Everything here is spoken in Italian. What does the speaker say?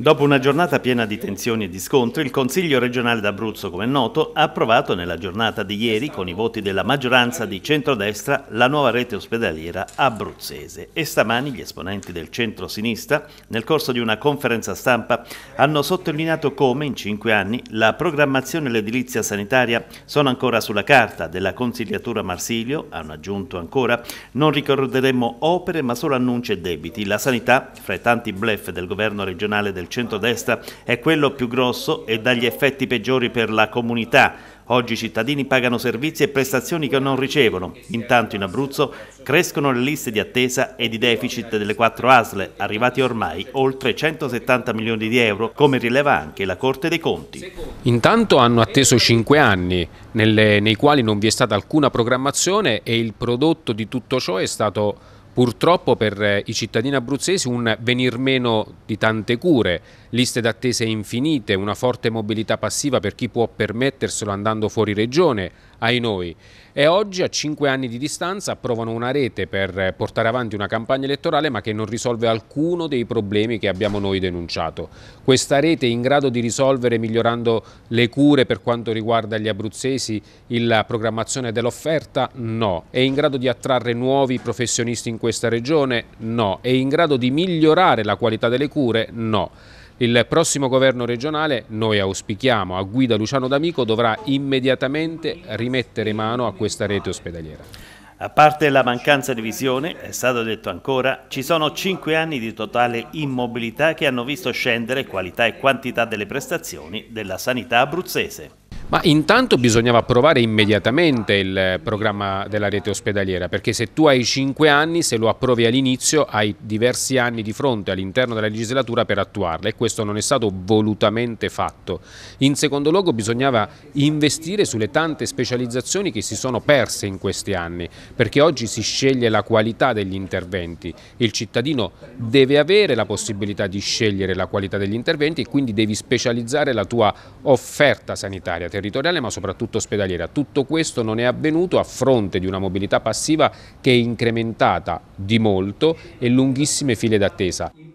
Dopo una giornata piena di tensioni e di scontri, il Consiglio regionale d'Abruzzo, come è noto, ha approvato nella giornata di ieri, con i voti della maggioranza di centrodestra, la nuova rete ospedaliera abruzzese. E stamani gli esponenti del centro-sinistra, nel corso di una conferenza stampa, hanno sottolineato come in cinque anni la programmazione e l'edilizia sanitaria sono ancora sulla carta della consigliatura Marsilio, hanno aggiunto ancora, non ricorderemo opere ma solo annunci e debiti. La sanità, fra i tanti blef del governo regionale del il centrodestra è quello più grosso e dagli effetti peggiori per la comunità. Oggi i cittadini pagano servizi e prestazioni che non ricevono. Intanto in Abruzzo crescono le liste di attesa e di deficit delle quattro ASLE, arrivati ormai oltre 170 milioni di euro, come rileva anche la Corte dei Conti. Intanto hanno atteso cinque anni, nelle, nei quali non vi è stata alcuna programmazione e il prodotto di tutto ciò è stato purtroppo per eh, i cittadini abruzzesi un venir meno di tante cure, liste d'attesa infinite, una forte mobilità passiva per chi può permetterselo andando fuori regione, ai noi. E oggi, a cinque anni di distanza, approvano una rete per eh, portare avanti una campagna elettorale ma che non risolve alcuno dei problemi che abbiamo noi denunciato. Questa rete è in grado di risolvere, migliorando le cure per quanto riguarda gli abruzzesi, la programmazione dell'offerta? No. È in grado di attrarre nuovi professionisti in questo questa regione? No. È in grado di migliorare la qualità delle cure? No. Il prossimo governo regionale, noi auspichiamo, a guida Luciano D'Amico, dovrà immediatamente rimettere mano a questa rete ospedaliera. A parte la mancanza di visione, è stato detto ancora, ci sono cinque anni di totale immobilità che hanno visto scendere qualità e quantità delle prestazioni della sanità abruzzese. Ma intanto bisognava approvare immediatamente il programma della rete ospedaliera, perché se tu hai 5 anni, se lo approvi all'inizio, hai diversi anni di fronte all'interno della legislatura per attuarla e questo non è stato volutamente fatto. In secondo luogo bisognava investire sulle tante specializzazioni che si sono perse in questi anni, perché oggi si sceglie la qualità degli interventi. Il cittadino deve avere la possibilità di scegliere la qualità degli interventi e quindi devi specializzare la tua offerta sanitaria territoriale ma soprattutto ospedaliera. Tutto questo non è avvenuto a fronte di una mobilità passiva che è incrementata di molto e lunghissime file d'attesa.